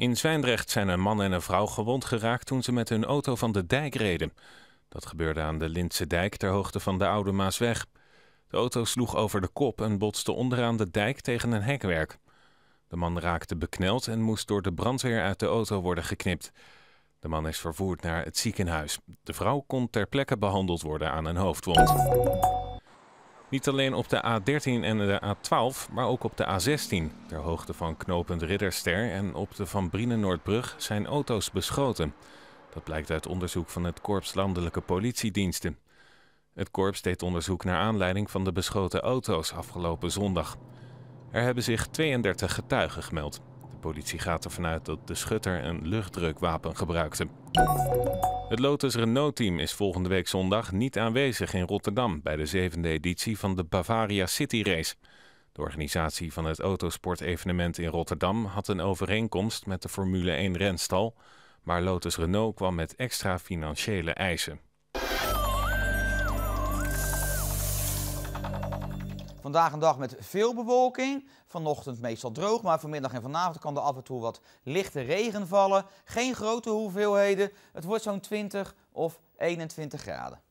In Zwijndrecht zijn een man en een vrouw gewond geraakt toen ze met hun auto van de dijk reden. Dat gebeurde aan de Lintse dijk ter hoogte van de Oude Maasweg. De auto sloeg over de kop en botste onderaan de dijk tegen een hekwerk. De man raakte bekneld en moest door de brandweer uit de auto worden geknipt. De man is vervoerd naar het ziekenhuis. De vrouw kon ter plekke behandeld worden aan een hoofdwond. Niet alleen op de A13 en de A12, maar ook op de A16, ter hoogte van Knopend Ridderster en op de Van Brienenoordbrug Noordbrug zijn auto's beschoten. Dat blijkt uit onderzoek van het Korps Landelijke Politiediensten. Het korps deed onderzoek naar aanleiding van de beschoten auto's afgelopen zondag. Er hebben zich 32 getuigen gemeld. De politie gaat ervan uit dat de schutter een luchtdrukwapen gebruikte. Het Lotus Renault team is volgende week zondag niet aanwezig in Rotterdam bij de zevende editie van de Bavaria City Race. De organisatie van het autosportevenement in Rotterdam had een overeenkomst met de Formule 1 renstal, maar Lotus Renault kwam met extra financiële eisen. Vandaag een dag met veel bewolking. Vanochtend meestal droog, maar vanmiddag en vanavond kan er af en toe wat lichte regen vallen. Geen grote hoeveelheden. Het wordt zo'n 20 of 21 graden.